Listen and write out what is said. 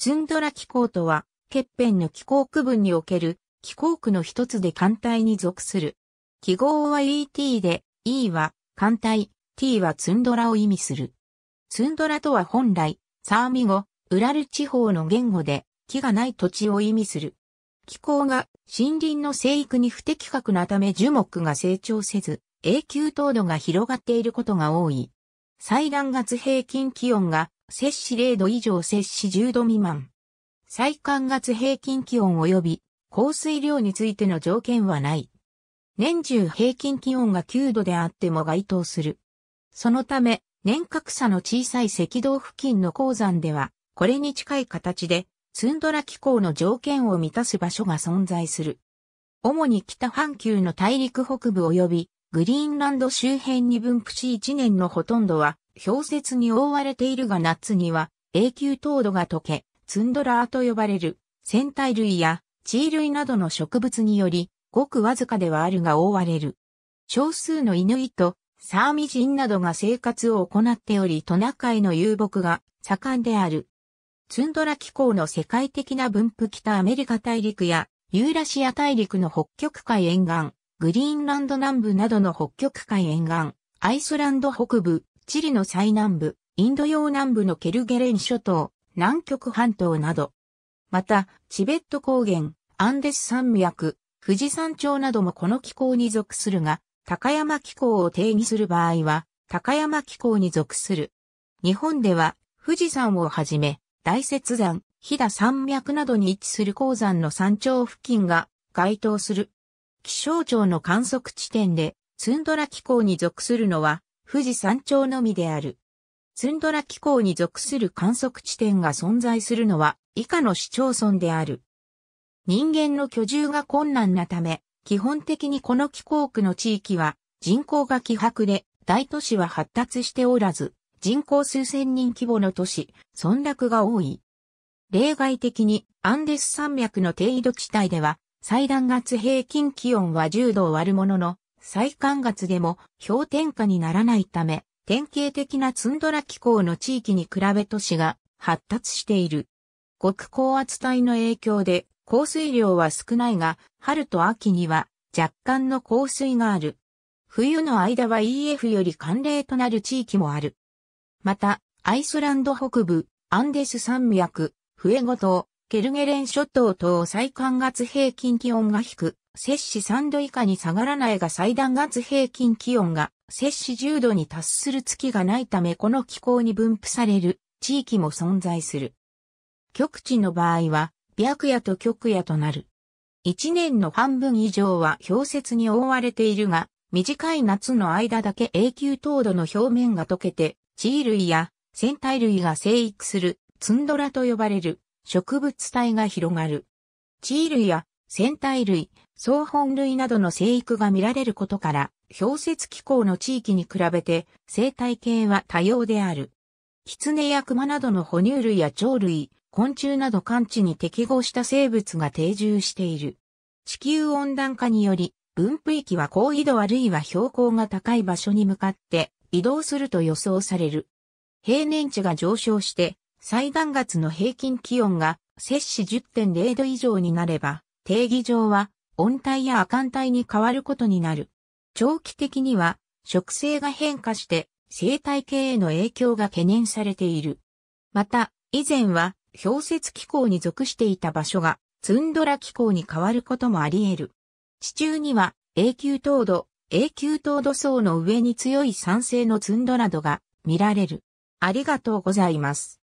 ツンドラ気候とは、欠片の気候区分における気候区の一つで艦隊に属する。記号は ET で、E は艦隊、T はツンドラを意味する。ツンドラとは本来、サーミ語、ウラル地方の言語で、木がない土地を意味する。気候が森林の生育に不適格なため樹木が成長せず、永久凍土が広がっていることが多い。採卵月平均気温が摂氏0度以上摂氏10度未満。最寒月平均気温及び降水量についての条件はない。年中平均気温が9度であっても該当する。そのため、年格差の小さい赤道付近の鉱山では、これに近い形で、ツンドラ気候の条件を満たす場所が存在する。主に北半球の大陸北部及びグリーンランド周辺に分布し1年のほとんどは氷雪に覆われているが夏には永久凍土が溶け、ツンドラーと呼ばれる戦隊類や地衣類などの植物により、ごくわずかではあるが覆われる。少数の犬とサーミ人などが生活を行っておりトナカイの遊牧が盛んである。ツンドラ気候の世界的な分布北アメリカ大陸やユーラシア大陸の北極海沿岸、グリーンランド南部などの北極海沿岸、アイスランド北部、チリの最南部、インド洋南部のケルゲレン諸島、南極半島など。また、チベット高原、アンデス山脈、富士山頂などもこの気候に属するが、高山気候を定義する場合は、高山気候に属する。日本では、富士山をはじめ、大雪山、飛騨山脈などに位置する鉱山の山頂付近が該当する。気象庁の観測地点で、ツンドラ気候に属するのは、富士山頂のみである。ツンドラ気候に属する観測地点が存在するのは以下の市町村である。人間の居住が困難なため、基本的にこの気候区の地域は人口が希薄で大都市は発達しておらず、人口数千人規模の都市、村落が多い。例外的にアンデス山脈の低緯度地帯では最弾月平均気温は10度を割るものの、最寒月でも氷点下にならないため、典型的なツンドラ気候の地域に比べ都市が発達している。極高圧帯の影響で降水量は少ないが、春と秋には若干の降水がある。冬の間は EF より寒冷となる地域もある。また、アイスランド北部、アンデス山脈、フエゴ島、ケルゲレン諸島等最寒月平均気温が低摂氏3度以下に下がらないが最大月平均気温が摂氏10度に達する月がないためこの気候に分布される地域も存在する。極地の場合は、白夜と極夜となる。一年の半分以上は氷雪に覆われているが、短い夏の間だけ永久凍土の表面が溶けて、地衣類や船体類が生育するツンドラと呼ばれる植物体が広がる。地衣類や戦隊類、総本類などの生育が見られることから、氷雪気候の地域に比べて生態系は多様である。狐やクマなどの哺乳類や鳥類、昆虫など感知に適合した生物が定住している。地球温暖化により、分布域は高緯度あるいは標高が高い場所に向かって移動すると予想される。平年値が上昇して、最暖月の平均気温が摂氏10.0度以上になれば、定義上は温帯や亜寒帯に変わることになる。長期的には植生が変化して生態系への影響が懸念されている。また、以前は氷雪気候に属していた場所がツンドラ気候に変わることもあり得る。地中には永久凍土、永久凍土層の上に強い酸性のツンドラドが見られる。ありがとうございます。